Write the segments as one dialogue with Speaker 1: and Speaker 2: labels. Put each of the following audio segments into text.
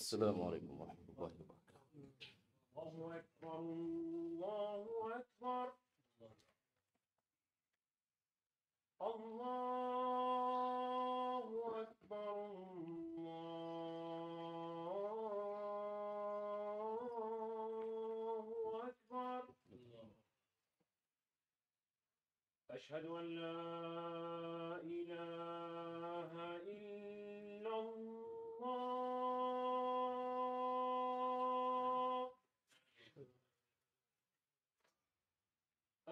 Speaker 1: السلام عليكم ورحمة الله وبركاته
Speaker 2: الله أكبر الله أكبر الله أكبر الله أكبر أشهد أن لا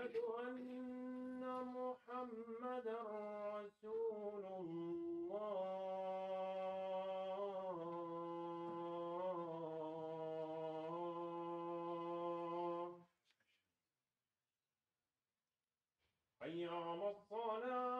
Speaker 2: أشهد أن محمدا رسول الله حي على الصلاه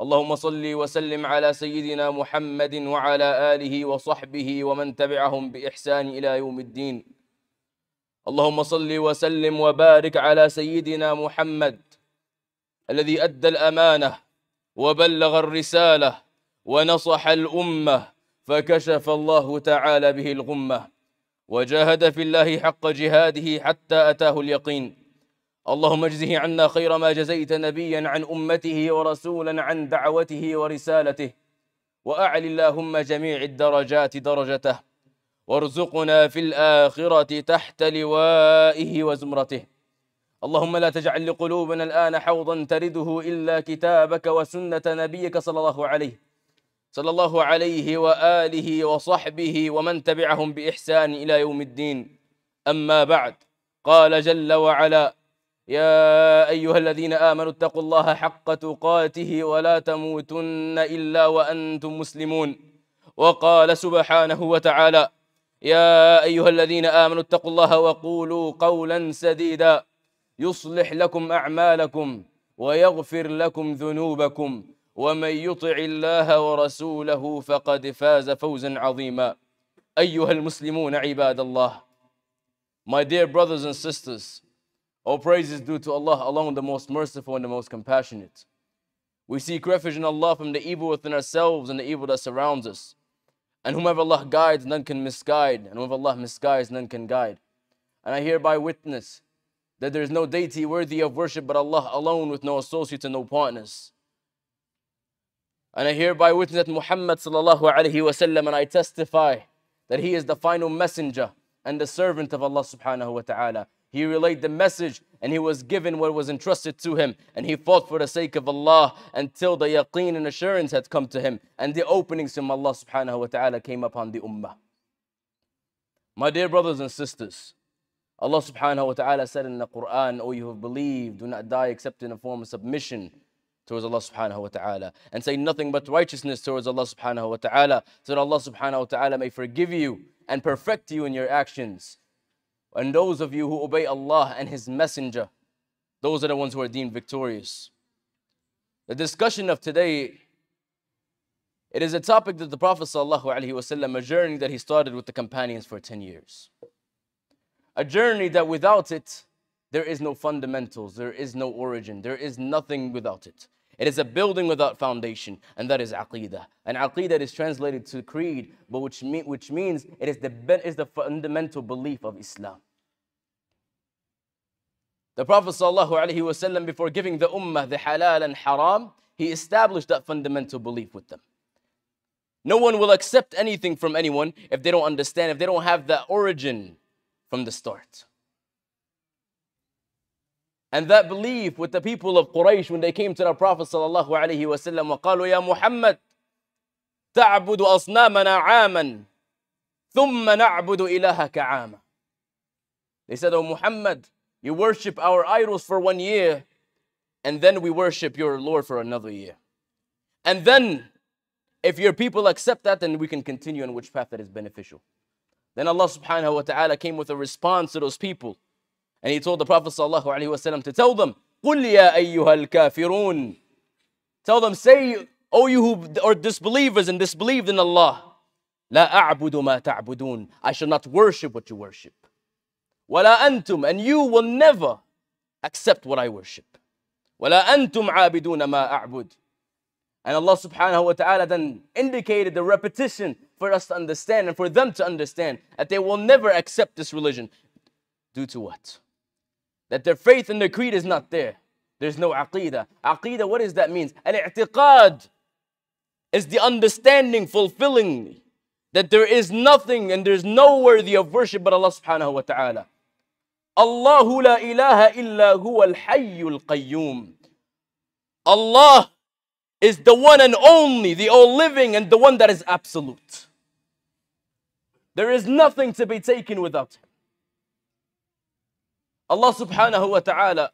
Speaker 1: اللهم صل وسلم على سيدنا محمد وعلى آله وصحبه ومن تبعهم بإحسان إلى يوم الدين اللهم صل وسلم وبارك على سيدنا محمد الذي أدى الأمانة وبلغ الرسالة ونصح الأمة فكشف الله تعالى به الغمة وجاهد في الله حق جهاده حتى أتاه اليقين اللهم اجزه عنا خير ما جزيت نبيا عن امته ورسولا عن دعوته ورسالته واعل اللهم جميع الدرجات درجته وارزقنا في الاخره تحت لوائه وزمرته اللهم لا تجعل لقلوبنا الان حوضا ترده الا كتابك وسنه نبيك صلى الله عليه صلى الله عليه واله وصحبه ومن تبعهم باحسان الى يوم الدين اما بعد قال جل وعلا يا أيها الذين آمنوا اتقوا الله حق تقاته ولا تموتن إلا وأنتم مسلمون وقال سبحانه وتعالى يا أيها الذين آمنوا اتقوا الله وقولوا قولا سديدا يصلح لكم أعمالكم ويغفر لكم ذنوبكم ومن يطع الله ورسوله فقد فاز فوزا عظيما أيها المسلمون عباد الله My dear brothers and sisters All praise is due to Allah alone, the most merciful and the most compassionate. We seek refuge in Allah from the evil within ourselves and the evil that surrounds us. And whomever Allah guides, none can misguide. And whomever Allah misguides, none can guide. And I hereby witness that there is no deity worthy of worship but Allah alone with no associates and no partners. And I hereby witness that Muhammad sallallahu alayhi wasallam and I testify that he is the final messenger and the servant of Allah subhanahu wa ta'ala. He relayed the message and he was given what was entrusted to him. And he fought for the sake of Allah until the yaqeen and assurance had come to him. And the openings from Allah subhanahu wa ta'ala came upon the ummah. My dear brothers and sisters, Allah subhanahu wa ta'ala said in the Quran, O you who believe, do not die except in a form of submission towards Allah subhanahu wa ta'ala. And say nothing but righteousness towards Allah subhanahu wa ta'ala, so that Allah subhanahu wa ta'ala may forgive you and perfect you in your actions. And those of you who obey Allah and His Messenger, those are the ones who are deemed victorious. The discussion of today, it is a topic that the Prophet ﷺ, a journey that he started with the companions for 10 years. A journey that without it, there is no fundamentals, there is no origin, there is nothing without it. It is a building without foundation, and that is aqidah. And aqidah is translated to creed, but which, mean, which means it is the, is the fundamental belief of Islam. The Prophet wasallam, before giving the ummah the halal and haram, he established that fundamental belief with them. No one will accept anything from anyone if they don't understand, if they don't have that origin from the start. And that belief with the people of Quraysh when they came to the Prophet sallallahu alaihi wasallam وقالوا يا محمد تعبد أصنامنا عاما ثم نعبد إلهك عاما They said, O Muhammad, you worship our idols for one year, and then we worship your Lord for another year. And then, if your people accept that, then we can continue on which path that is beneficial. Then Allah subhanahu wa ta'ala came with a response to those people. And he told the Prophet وسلم to tell them, قُلْ يَا أَيُّهَا الْكَافِرُونَ Tell them, say, O you who are disbelievers and disbelieved in Allah, لَا أَعْبُدُ مَا تَعْبُدُونَ I shall not worship what you worship. وَلَا أَنْتُمْ And you will never accept what I worship. وَلَا أَنْتُمْ عَابِدُونَ مَا أَعْبُدُ And Allah subhanahu wa ta'ala then indicated the repetition for us to understand and for them to understand that they will never accept this religion. Due to what? That their faith and their creed is not there. There's no aqidah. Aqidah, what does that mean? Al-i'tiqad is the understanding, fulfilling that there is nothing and there's no worthy of worship but Allah subhanahu wa ta'ala. Allahu la ilaha illa huwa al-hayyul qayyum. Allah is the one and only, the all living and the one that is absolute. There is nothing to be taken without him. Allah subhanahu wa ta'ala,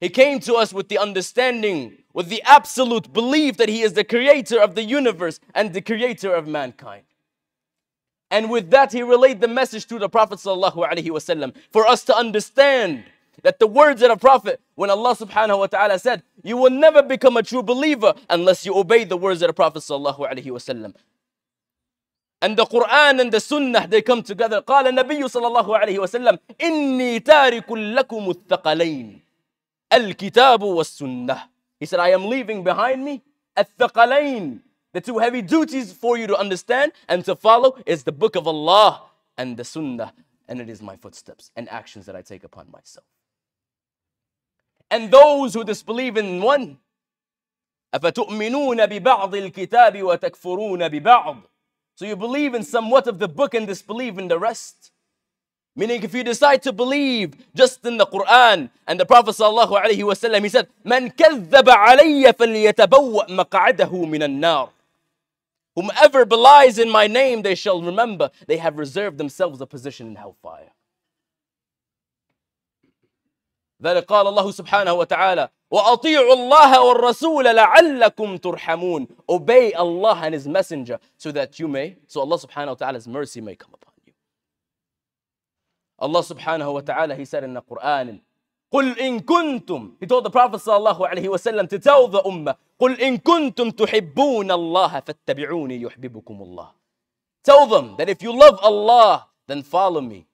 Speaker 1: He came to us with the understanding, with the absolute belief that He is the creator of the universe and the creator of mankind. And with that, He relayed the message to the Prophet sallallahu alaihi wasallam for us to understand that the words of the Prophet, when Allah subhanahu wa ta'ala said, You will never become a true believer unless you obey the words of the Prophet sallallahu alaihi wasallam. and the Quran and the Sunnah they come together قال النبي صلى الله عليه وسلم إني تارك لكم الثقلين الكتاب والسنة He said I am leaving behind me الثقلين The two heavy duties for you to understand and to follow is the book of Allah and the Sunnah and it is my footsteps and actions that I take upon myself. And those who disbelieve in one أفتؤمنون ببعض الكتاب وتكفرون ببعض So you believe in somewhat of the book and disbelieve in the rest. Meaning, if you decide to believe just in the Quran and the Prophet sallallahu alaihi wasallam, he said, "من كذب علي فليتبوا مقعده من النار." Whomever belies in my name, they shall remember they have reserved themselves a position in hellfire. ذلك قال الله سبحانه وتعالى وأطيعوا Allah والرسول لعلكم ترحمون Obey Allah and His Messenger so that you may, so Allah subhanahu wa ta'ala's mercy may come upon you. Allah subhanahu wa ta'ala, He said in the Quran, قل إن كنتم He told the Prophet صلى الله عليه وسلم to tell the Ummah قل إن كنتم تحبون الله فاتبعوني يحببكم الله Tell them that if you love Allah then follow me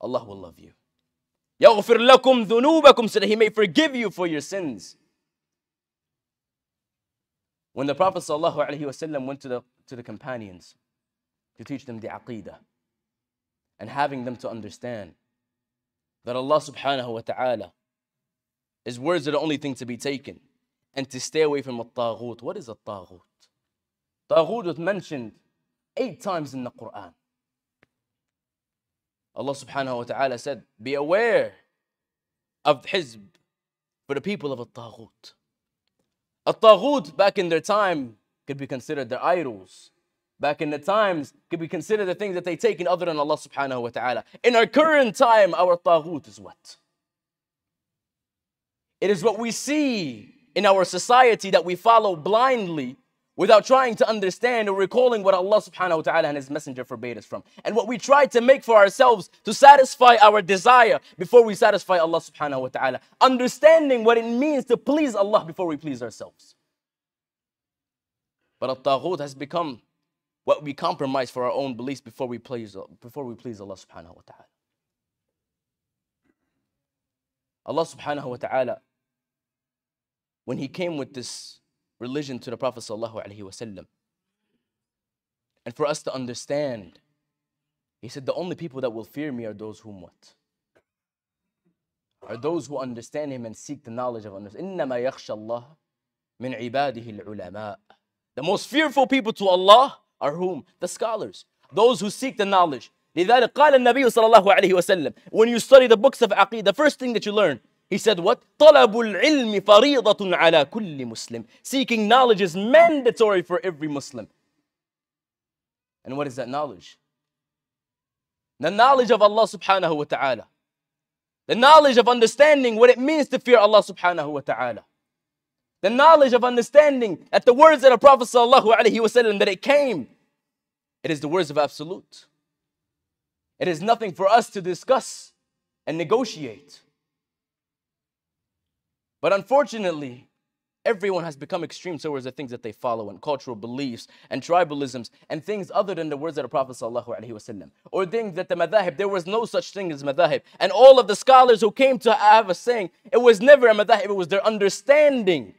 Speaker 1: Allah will love you يغفر لكم ذنوبكم so that he may forgive you for your sins. When the Prophet ﷺ went to the, to the companions to teach them the aqidah and having them to understand that Allah subhanahu wa ta'ala His words are the only thing to be taken and to stay away from al-taghut. What is al-taghut? Taghut was mentioned eight times in the Quran. Allah subhanahu wa ta'ala said, Be aware of the Hizb for the people of At-Taghut. At-Taghut back in their time could be considered their idols. Back in the times could be considered the things that they take in other than Allah subhanahu wa ta'ala. In our current time, our At-Taghut is what? It is what we see in our society that we follow blindly without trying to understand or recalling what Allah subhanahu wa ta'ala and His Messenger forbade us from. And what we try to make for ourselves to satisfy our desire before we satisfy Allah subhanahu wa ta'ala. Understanding what it means to please Allah before we please ourselves. But al-taghut has become what we compromise for our own beliefs before we please, before we please Allah subhanahu wa ta'ala. Allah subhanahu wa ta'ala, when He came with this religion to the Prophet sallallahu And for us to understand, he said, the only people that will fear me are those whom what? Are those who understand him and seek the knowledge of understanding. إِنَّمَا يَخْشَى اللَّهِ مِنْ The most fearful people to Allah are whom? The scholars. Those who seek the knowledge. When you study the books of Aqid, the first thing that you learn he said what? طَلَبُ الْعِلْمِ فَرِيضَةٌ عَلَى كُلِّ Muslim. Seeking knowledge is mandatory for every Muslim. And what is that knowledge? The knowledge of Allah subhanahu wa ta'ala. The knowledge of understanding what it means to fear Allah subhanahu wa ta'ala. The knowledge of understanding that the words of the Prophet sallallahu alaihi wasallam that it came, it is the words of absolute. It is nothing for us to discuss and negotiate. But unfortunately, everyone has become extreme towards the things that they follow and cultural beliefs and tribalisms and things other than the words of the Prophet ﷺ. Or things that the madhahib, there was no such thing as madhahib. And all of the scholars who came to have a saying, it was never a madhahib, it was their understanding.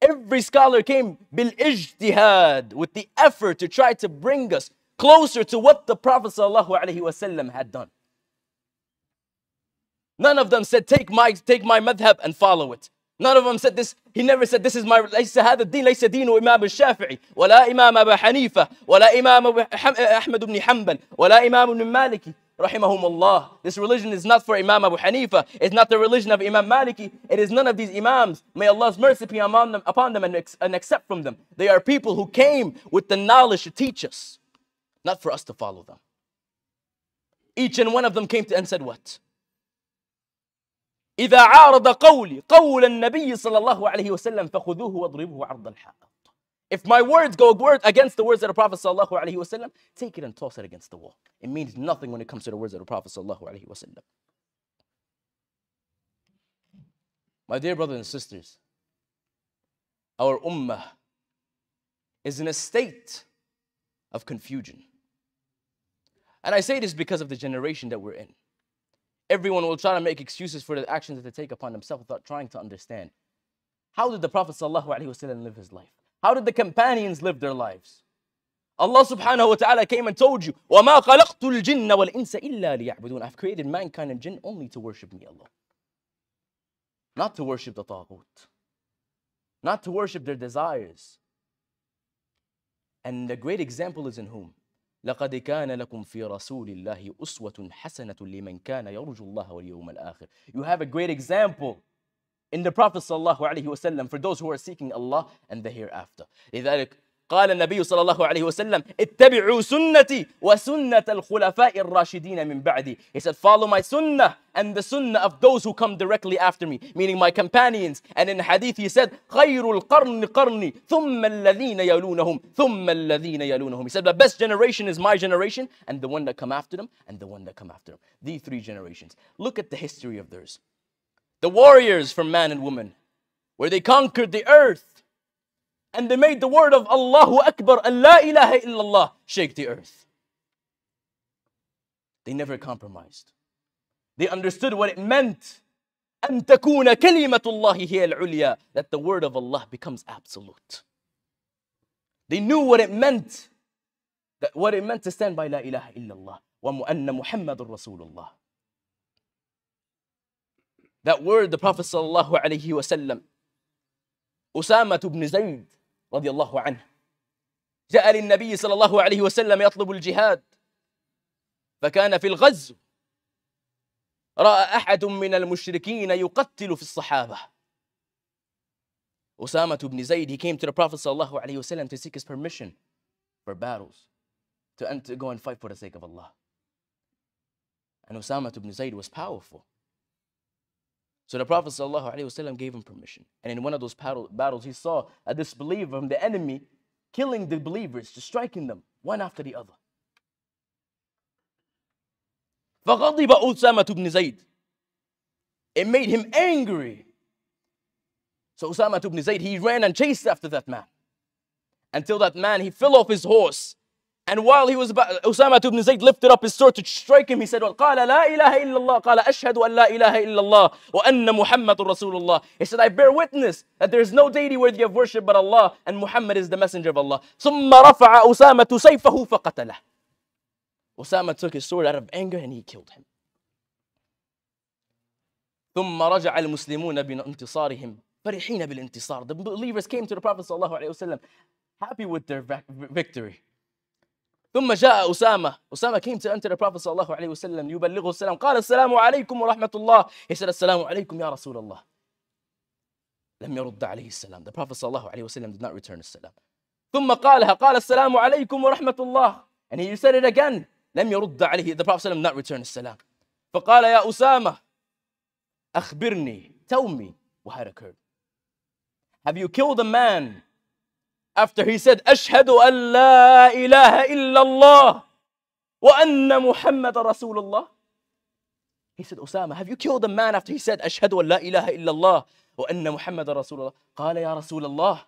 Speaker 1: Every scholar came bil ijtihad, with the effort to try to bring us closer to what the Prophet ﷺ had done. None of them said, take my, take my madhab and follow it. None of them said this. He never said, this is my, ليس هذا الدين ليس دين إمام الشافعي ولا إمام أبا حنيفة ولا إمام أحمد بن حنبل ولا إمام بن مالكي rahimahumullah. This religion is not for Imam Abu Hanifa. It's not the religion of Imam Maliki. It is none of these imams. May Allah's mercy be upon them, upon them and, and accept from them. They are people who came with the knowledge to teach us, not for us to follow them. Each and one of them came to and said what? إذا عارض قولي قول النبي صلى الله عليه وسلم فخذوه عرض الحائط If my words go word against the words of the Prophet sallallahu alaihi wasallam, take it and toss it against the wall. It means nothing when it comes to the words of the Prophet sallallahu alaihi wasallam. My dear brothers and sisters, our ummah is in a state of confusion. And I say this because of the generation that we're in everyone will try to make excuses for the actions that they take upon themselves without trying to understand. How did the Prophet ﷺ live his life? How did the companions live their lives? Allah subhanahu wa ta'ala came and told you, وَمَا خَلَقْتُ الْجِنَّ وَالْإِنسَ إِلَّا لِيَعْبُدُونَ I've created mankind and jinn only to worship me, Allah. Not to worship the taghut. Not to worship their desires. And the great example is in whom? لقد كان لكم في رسول الله أسوة حسنة لمن كان يرجو الله واليوم الآخر. You have a great example in the Prophet صلى الله عليه وسلم for those who are seeking Allah and the hereafter. لذلك قال النبي صلى الله عليه وسلم اتبعوا سنتي وسنة الخلفاء الراشدين من بعدي He said follow my sunnah and the sunnah of those who come directly after me meaning my companions and in hadith he said خير القرن قرني ثم الذين يلونهم ثم الذين يلونهم He said the best generation is my generation and the one that come after them and the one that come after them These three generations Look at the history of theirs The warriors from man and woman where they conquered the earth and they made the word of Allahu Akbar, Allah ilaha illallah, shake the earth. They never compromised. They understood what it meant. أن تكون كلمة الله هي العليا That the word of Allah becomes absolute. They knew what it meant. That what it meant to stand by La ilaha illallah. وأن محمد رسول الله. That word the Prophet sallallahu الله عليه وسلم, Usama ibn Zayd رضي الله عنه جاء للنبي صلى الله عليه وسلم يطلب الجهاد فكان في الغزو راى احد من المشركين يقتل في الصحابه اسامه بن زيد he came to the prophet صلى الله عليه وسلم to seek his permission for battles to, go and fight for the sake of Allah and اسامه ibn زيد was powerful So the Prophet ﷺ gave him permission. And in one of those battles, he saw a disbeliever from the enemy killing the believers, just striking them one after the other. It made him angry. So Usama ibn Zayd, he ran and chased after that man. Until that man, he fell off his horse and while he was about, Usama ibn Zayd lifted up his sword to strike him, he said, قال لا إله إلا الله قال أشهد أن لا إله إلا الله وأن محمد رسول الله He said, I bear witness that there is no deity worthy of worship but Allah and Muhammad is the messenger of Allah. ثم رفع أسامة سيفه فقتله Usama took his sword out of anger and he killed him. ثم رجع المسلمون بانتصارهم فرحين بالانتصار. The believers came to the Prophet صلى الله عليه وسلم happy with their victory. ثم جاء أسامة أسامة came to enter the Prophet صلى الله عليه وسلم يبلغه السلام قال السلام عليكم ورحمة الله He said السلام عليكم يا رسول الله لم يرد عليه السلام The Prophet صلى الله عليه وسلم did not return the salam ثم قالها قال السلام عليكم ورحمة الله And he said it again لم يرد عليه The Prophet صلى الله عليه وسلم did not return the salam فقال يا أسامة أخبرني tell me what had occurred Have you killed a man after he said, أشهد أن لا إله إلا الله وأن محمد رسول الله He said, أسامة have you killed a man after he said, أشهد أن لا إله إلا الله وأن محمد رسول الله قال يا رسول الله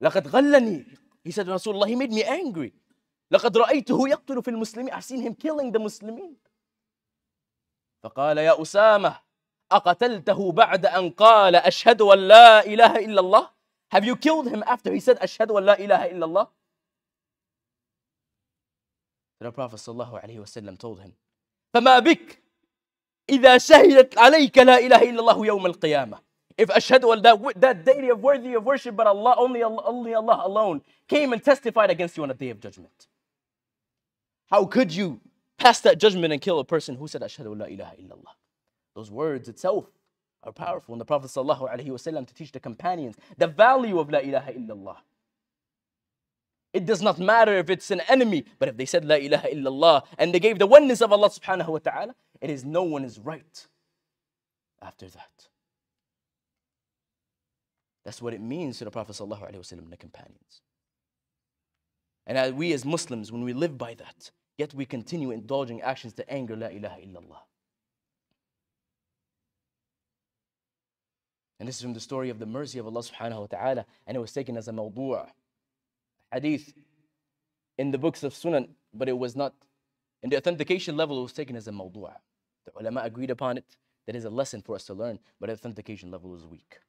Speaker 1: لقد غلني. He said, رسول الله he made me angry. لقد رأيته يقتل في المسلمين. I've seen him killing the Muslims فقال يا أسامة أقتلته بعد أن قال أشهد أن لا إله إلا الله Have you killed him after he said, Ashhadu an la ilaha illallah? the Prophet ﷺ told him, فما بك إذا شهدت عليك لا إله إلا الله يوم القيامة If Ashhadu that, that deity of worthy of worship but Allah, only Allah, only Allah alone came and testified against you on the day of judgment. How could you pass that judgment and kill a person who said Ashhadu la ilaha illallah? Those words itself are powerful. And the Prophet ﷺ to teach the companions the value of La ilaha illallah. It does not matter if it's an enemy, but if they said La ilaha illallah and they gave the oneness of Allah subhanahu wa ta'ala, it is no one is right after that. That's what it means to the Prophet ﷺ and the companions. And as we as Muslims, when we live by that, yet we continue indulging actions to anger La ilaha illallah. And this is from the story of the mercy of Allah subhanahu wa ta'ala. And it was taken as a mawdu' hadith in the books of Sunan, but it was not. In the authentication level, it was taken as a mawdu'. The ulama agreed upon it. That is a lesson for us to learn, but authentication level is weak.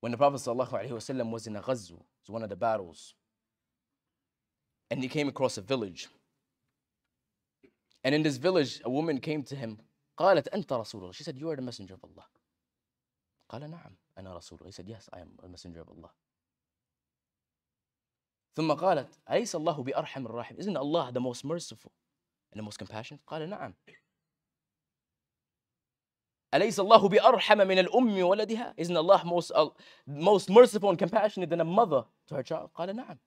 Speaker 1: When the Prophet ﷺ was in a ghazw, was one of the battles, and he came across a village. And in this village, a woman came to him. قالت أنت رسول الله. She said, you are the messenger of Allah. قال نعم أنا رسول الله said yes I am a messenger of Allah ثم قالت أليس الله بأرحم الراحم isn't Allah the most merciful and the most compassionate قال نعم أليس الله بأرحم من الأم ولدها isn't Allah most, uh, most merciful and compassionate than a mother to her child قال نعم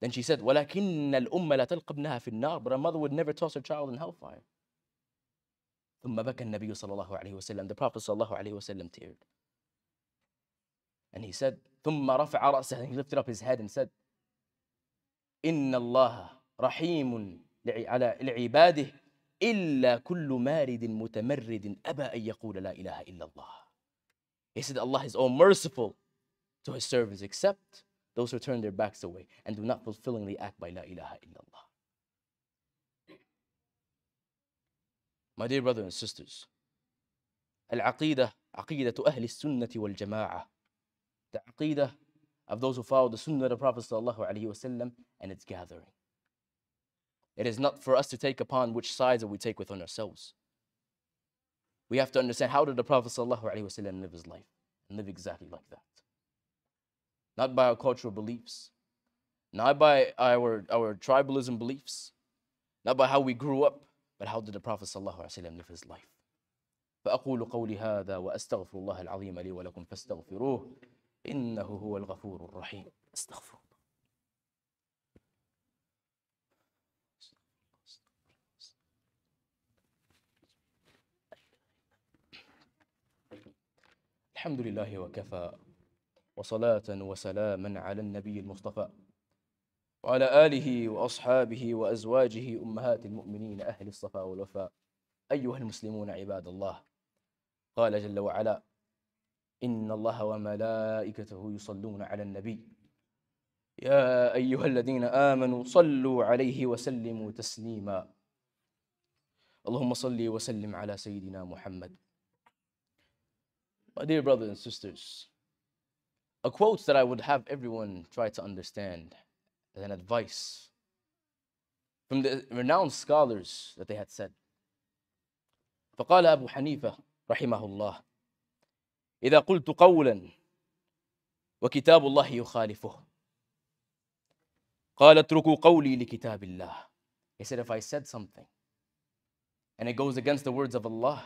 Speaker 1: Then she said, ولكن الأم لا تلقى ابنها في النار, but a mother would never toss her child in hellfire. ثم بكى النبي صلى الله عليه وسلم. The Prophet صلى الله عليه وسلم teared. And he said, ثم رفع رأسه and he lifted up his head and said, إن الله رحيم على لعباده إلا كل مارد متمرد أبى أن يقول لا إله إلا الله. He said Allah is all merciful to his servants except those who turn their backs away and do not fulfillingly act by la ilaha illallah. My dear brothers and sisters, Al-Aqidah, Aqidah to Ahl Sunnati wal Jama'ah. The Aqidah of those who follow the Sunnah of the Prophet وسلم, and its gathering. It is not for us to take upon which sides that we take within ourselves. We have to understand how did the Prophet وسلم, live his life and live exactly like that. Not by our cultural beliefs, not by our, our tribalism beliefs, not by how we grew up, But how did the Prophet صلى الله عليه وسلم live his life? فأقول قولي هذا وأستغفر الله العظيم لي ولكم فاستغفروه إنه هو الغفور الرحيم استغفر الحمد لله وكفى وصلاة وسلاما على النبي المصطفى وعلى آله وأصحابه وأزواجه أمهات المؤمنين أهل الصفا والوفاء أيها المسلمون عباد الله قال جل وعلا إن الله وملائكته يصلون على النبي يا أيها الذين آمنوا صلوا عليه وسلموا تسليما اللهم صل وسلم على سيدنا محمد My dear brothers and sisters, a quote that I would have everyone try to understand – and an advice from the renowned scholars that they had said. فقال أبو حنيفة رحمه الله إذا قلت قولا وكتاب الله يخالفه قال اتركوا قولي لكتاب الله He said if I said something and it goes against the words of Allah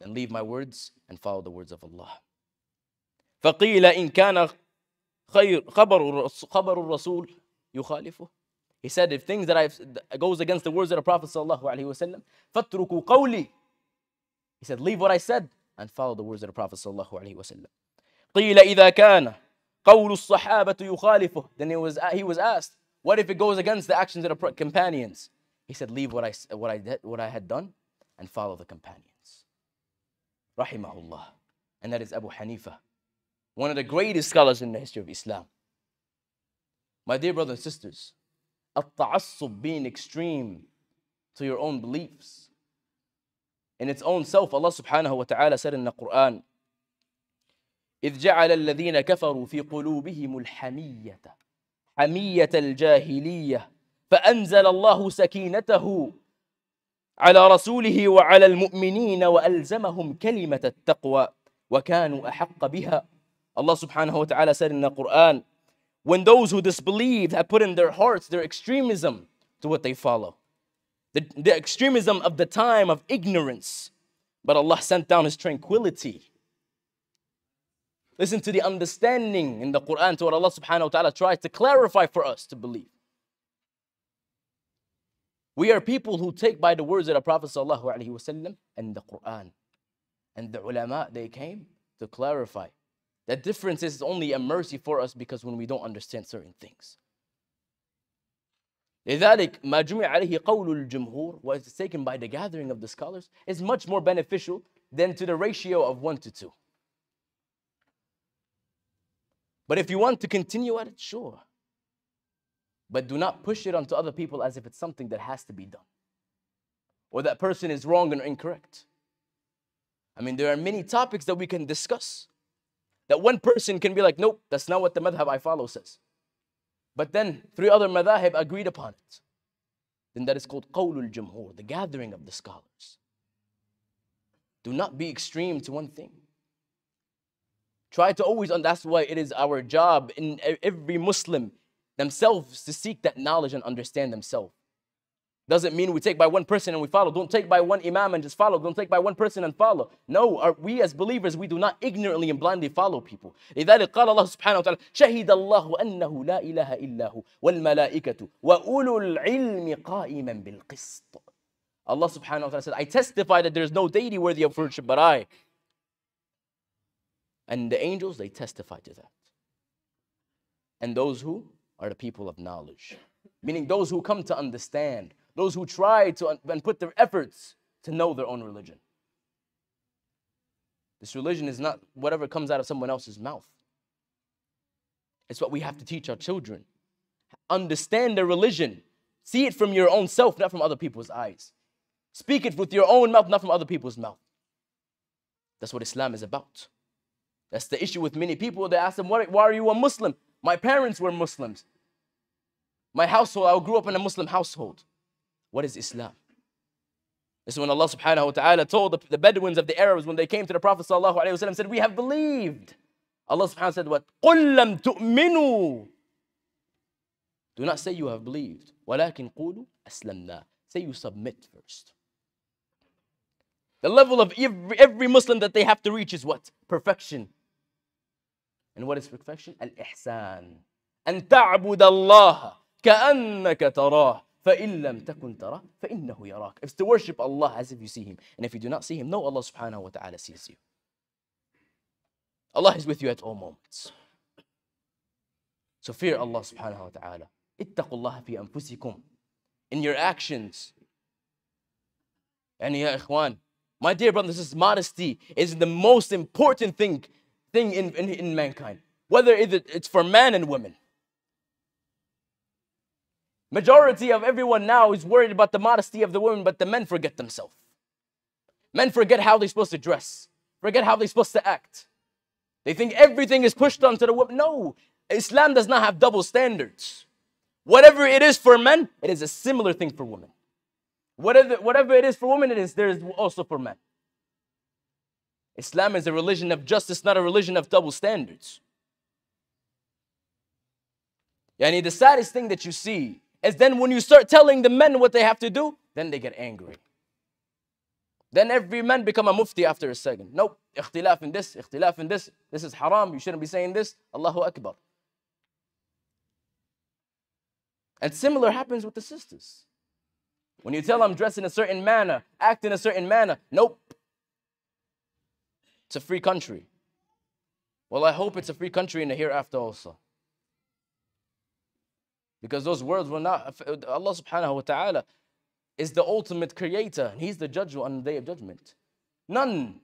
Speaker 1: then leave my words and follow the words of Allah فقيل إن كان خير خبر خبر الرسول يخالفه He said, if things that I've, that goes against the words of the Prophet sallallahu alaihi wasallam, فَاتْرُكُوا قَوْلِي He said, leave what I said and follow the words of the Prophet sallallahu alaihi wasallam. قِيلَ إِذَا كَانَ قَوْلُ الصَّحَابَةُ يُخَالِفُهُ Then he was, he was asked, what if it goes against the actions of the companions? He said, leave what I, what I, did, what I had done and follow the companions. Rahimahullah. And that is Abu Hanifa, one of the greatest scholars in the history of Islam. My dear brothers and sisters, التعصب being extreme to your own beliefs. In its own self, Allah subhanahu wa ta'ala said in the Quran, إذ جعل الذين كفروا في قلوبهم الحمية حمية الجاهلية فأنزل الله سكينته على رسوله وعلى المؤمنين وألزمهم كلمة التقوى وكانوا أحق بها Allah subhanahu wa ta'ala said in the Quran when those who disbelieved had put in their hearts their extremism to what they follow. The, the extremism of the time of ignorance. But Allah sent down His tranquility. Listen to the understanding in the Quran to what Allah subhanahu wa ta'ala tries to clarify for us to believe. We are people who take by the words of the Prophet sallallahu alaihi wasallam and the Quran. And the ulama, they came to clarify that difference is only a mercy for us because when we don't understand certain things. لذلك ما جمع عليه قول الجمهور what is taken by the gathering of the scholars is much more beneficial than to the ratio of 1 to 2. But if you want to continue at it, sure. But do not push it onto other people as if it's something that has to be done. Or that person is wrong and incorrect. I mean, there are many topics that we can discuss. That one person can be like, nope, that's not what the madhab I follow says. But then three other madhab agreed upon it. Then that is called qawlul jumhur, the gathering of the scholars. Do not be extreme to one thing. Try to always, and that's why it is our job in every Muslim themselves to seek that knowledge and understand themselves. Doesn't mean we take by one person and we follow. Don't take by one imam and just follow. Don't take by one person and follow. No, are, we as believers, we do not ignorantly and blindly follow people. لذلك قال الله سبحانه وتعالى شهد الله أنه لا إله إلا هو والملائكة وأولو العلم قائما بالقسط Allah subhanahu wa ta'ala said, I testify that there is no deity worthy of worship but I. And the angels, they testify to that. And those who are the people of knowledge, meaning those who come to understand those who try to and put their efforts to know their own religion. This religion is not whatever comes out of someone else's mouth. It's what we have to teach our children. Understand their religion. See it from your own self, not from other people's eyes. Speak it with your own mouth, not from other people's mouth. That's what Islam is about. That's the issue with many people. They ask them, why are you a Muslim? My parents were Muslims. My household, I grew up in a Muslim household. What is Islam? This is when Allah subhanahu wa ta'ala told the, the, Bedouins of the Arabs when they came to the Prophet sallallahu alayhi wasallam said, We have believed. Allah subhanahu wa ta'ala said, What? قُلَّمْ تُؤْمِنُوا Do not say you have believed. وَلَكِنْ قُولُوا أَسْلَمْنَا Say you submit first. The level of every, every Muslim that they have to reach is what? Perfection. And what is perfection? Al-ihsan. أن تعبد الله كأنك تراه فَإِن لَمْ تَكُنْ تَرَى فَإِنَّهُ يَرَاكَ It's to worship Allah as if you see Him. And if you do not see Him, no, Allah subhanahu wa ta'ala sees you. Allah is with you at all moments. So fear Allah subhanahu wa ta'ala. اتقوا الله في أنفسكم. In your actions. And ya ikhwan, my dear brothers, this is modesty is the most important thing, thing in, in, in mankind. Whether it's for men and women. Majority of everyone now is worried about the modesty of the women, but the men forget themselves. Men forget how they're supposed to dress, forget how they're supposed to act. They think everything is pushed onto the women. No, Islam does not have double standards. Whatever it is for men, it is a similar thing for women. Whatever, whatever it is for women, it is there is also for men. Islam is a religion of justice, not a religion of double standards. Yani the saddest thing that you see is then when you start telling the men what they have to do, then they get angry. Then every man become a mufti after a second. Nope, ikhtilaf in this, ikhtilaf in this. This is haram, you shouldn't be saying this. Allahu Akbar. And similar happens with the sisters. When you tell them dress in a certain manner, act in a certain manner, nope. It's a free country. Well, I hope it's a free country in the hereafter also. Because those words were not, Allah subhanahu wa ta'ala is the ultimate creator and he's the judge on the day of judgment. None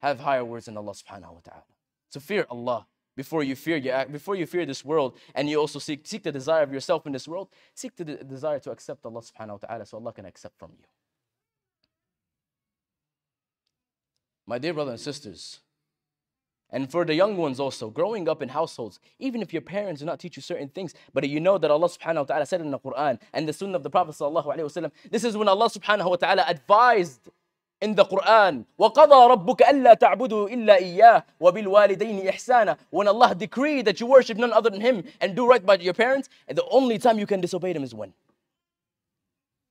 Speaker 1: have higher words than Allah subhanahu wa ta'ala. So fear Allah before you fear you act, before you fear this world and you also seek, seek the desire of yourself in this world, seek the desire to accept Allah subhanahu wa ta'ala so Allah can accept from you. My dear brothers and sisters, and for the young ones also, growing up in households, even if your parents do not teach you certain things, but you know that Allah subhanahu wa ta'ala said in the Quran and the Sunnah of the Prophet sallallahu alayhi wasallam, this is when Allah subhanahu wa ta'ala advised in the Quran, وَقَضَى رَبُّكَ أَلَّا تَعْبُدُوا إِلَّا إِيَّاهُ وَبِالْوَالِدَيْنِ إِحْسَانًا When Allah decreed that you worship none other than Him and do right by your parents, and the only time you can disobey them is when?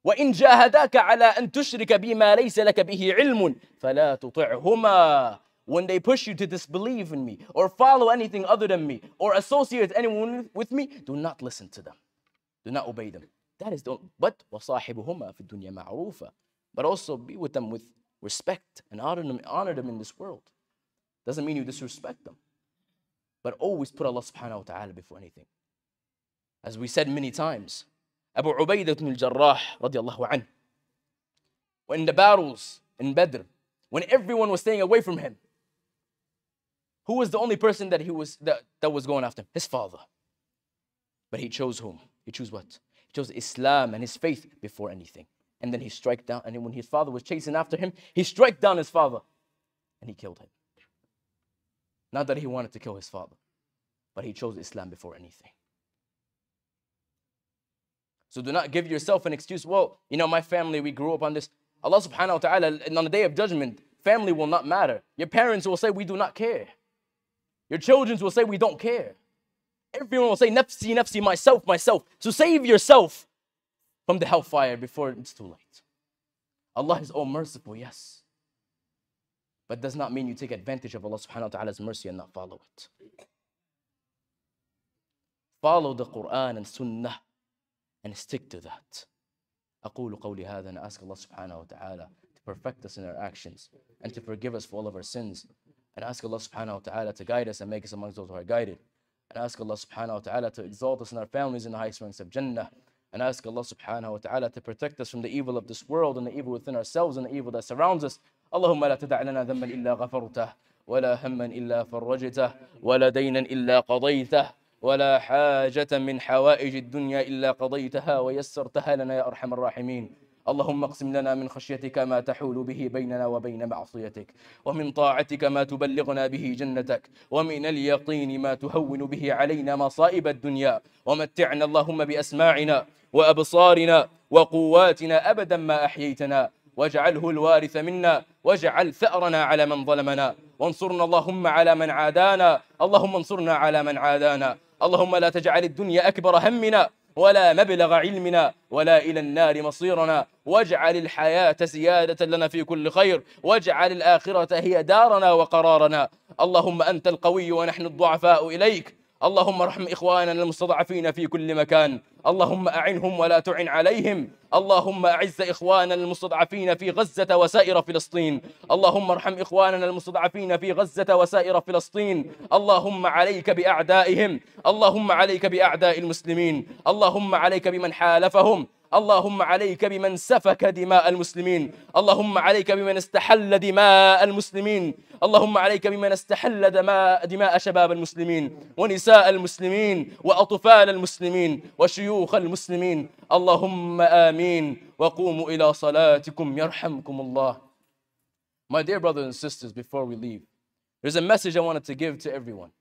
Speaker 1: وَإِن جَاهَدَاكَ عَلَىٰ أَن تُشْرِكَ بِمَا لَيْسَ لَكَ بِهِ عِلْمٌ فَلَا تُطِعْهُمَا when they push you to disbelieve in me or follow anything other than me or associate anyone with me, do not listen to them. Do not obey them. That is the but But also be with them with respect and honor them, honor them in this world. Doesn't mean you disrespect them. But always put Allah subhanahu wa ta'ala before anything. As we said many times, Abu Ubaidah ibn al-Jarrah radiallahu anhu, when the battles in Badr, when everyone was staying away from him, who was the only person that he was that, that was going after him? His father. But he chose whom? He chose what? He chose Islam and his faith before anything. And then he struck down, and when his father was chasing after him, he struck down his father and he killed him. Not that he wanted to kill his father, but he chose Islam before anything. So do not give yourself an excuse, well, you know, my family, we grew up on this. Allah subhanahu wa ta'ala, on the day of judgment, family will not matter. Your parents will say, we do not care. Your children will say, We don't care. Everyone will say, Nefsi, Nefsi, myself, myself. So save yourself from the hellfire before it's too late. Allah is all merciful, yes. But does not mean you take advantage of Allah subhanahu wa ta'ala's mercy and not follow it. Follow the Quran and Sunnah and stick to that. أقول قولي هذا and ask Allah subhanahu wa ta'ala to perfect us in our actions and to forgive us for all of our sins and ask Allah subhanahu wa ta'ala to guide us and make us amongst those who are guided. And ask Allah subhanahu wa ta'ala to exalt us and our families in the highest ranks of Jannah. And ask Allah subhanahu wa ta'ala to protect us from the evil of this world and the evil within ourselves and the evil that surrounds us. اللهم لا تدع لنا ذنبا إلا غفرته ولا هما إلا فرجته ولا دينا إلا قضيته ولا حاجة من حوائج الدنيا إلا قضيتها ويسرتها لنا يا أرحم الراحمين اللهم اقسم لنا من خشيتك ما تحول به بيننا وبين معصيتك ومن طاعتك ما تبلغنا به جنتك ومن اليقين ما تهون به علينا مصائب الدنيا ومتعنا اللهم بأسماعنا وأبصارنا وقواتنا أبدا ما أحييتنا واجعله الوارث منا واجعل ثأرنا على من ظلمنا وانصرنا اللهم على من عادانا اللهم انصرنا على من عادانا اللهم لا تجعل الدنيا أكبر همنا ولا مبلغ علمنا ولا إلى النار مصيرنا واجعل الحياة زيادة لنا في كل خير واجعل الآخرة هي دارنا وقرارنا اللهم أنت القوي ونحن الضعفاء إليك اللهم ارحم إخواننا المستضعفين في كل مكان اللهم أعنهم ولا تعن عليهم اللهم أعز إخواننا المستضعفين في غزة وسائر فلسطين اللهم ارحم إخواننا المستضعفين في غزة وسائر فلسطين اللهم عليك بأعدائهم اللهم عليك بأعداء المسلمين اللهم عليك بمن حالفهم اللهم عليك بمن سفك دماء المسلمين اللهم عليك بمن استحل دماء المسلمين اللهم عليك بمن استحل دماء, دماء شباب المسلمين ونساء المسلمين وأطفال المسلمين وشيوخ المسلمين اللهم آمين وقوموا إلى صلاتكم يرحمكم الله My dear brothers and sisters, before we leave, there's a message I wanted to give to everyone.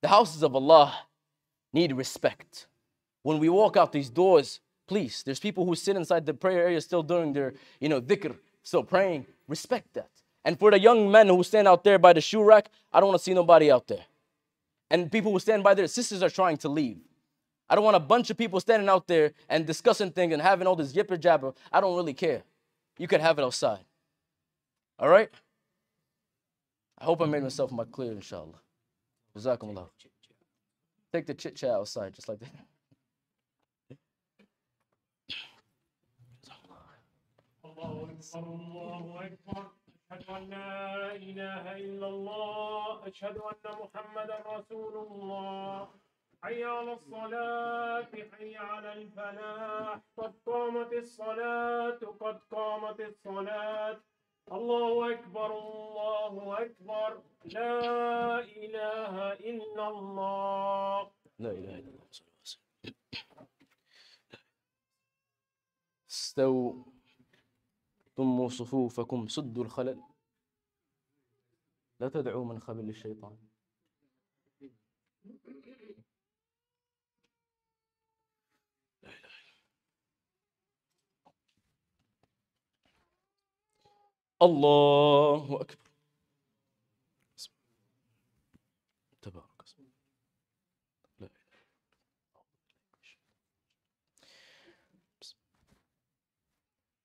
Speaker 1: The houses of Allah need respect. When we walk out these doors, please, there's people who sit inside the prayer area still doing their, you know, dhikr, still praying. Respect that. And for the young men who stand out there by the shoe rack, I don't want to see nobody out there. And people who stand by their sisters are trying to leave. I don't want a bunch of people standing out there and discussing things and having all this yipper jabber. I don't really care. You can have it outside. All right? I hope I made myself my clear, inshallah. Jazakumullah. Take the chit chat outside, just like that.
Speaker 2: Allah, Allah, Allah, أشهد أن لا إله إلا الله أشهد أن محمدا رسول الله حي على الصلاة حي على الفلاح قد قامت الصلاة قد قامت الصلاة الله أكبر الله أكبر لا إله إلا الله
Speaker 1: لا إله إلا الله استووا ثموا صفوفكم سدوا الخلل لا تدعوا من خبل الشيطان
Speaker 3: الله أكبر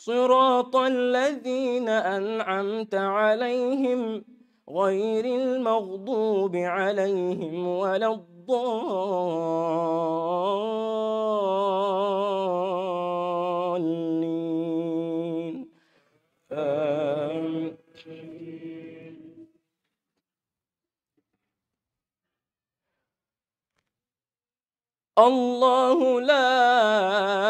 Speaker 3: صراط الذين أنعمت عليهم غير المغضوب عليهم ولا الضالين آمين الله لا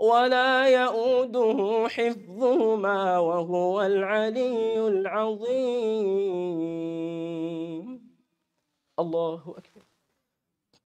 Speaker 3: ولا يؤده حفظهما وهو العلي العظيم الله
Speaker 2: أكبر